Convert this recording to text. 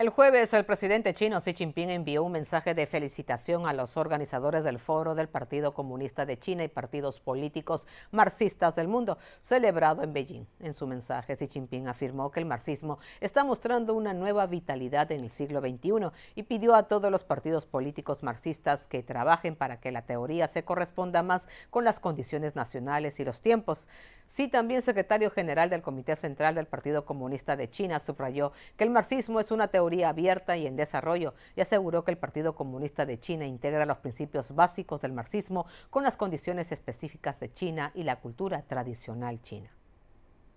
El jueves, el presidente chino Xi Jinping envió un mensaje de felicitación a los organizadores del foro del Partido Comunista de China y partidos políticos marxistas del mundo, celebrado en Beijing. En su mensaje, Xi Jinping afirmó que el marxismo está mostrando una nueva vitalidad en el siglo XXI y pidió a todos los partidos políticos marxistas que trabajen para que la teoría se corresponda más con las condiciones nacionales y los tiempos. Sí, también secretario general del Comité Central del Partido Comunista de China subrayó que el marxismo es una teoría abierta y en desarrollo y aseguró que el Partido Comunista de China integra los principios básicos del marxismo con las condiciones específicas de China y la cultura tradicional china.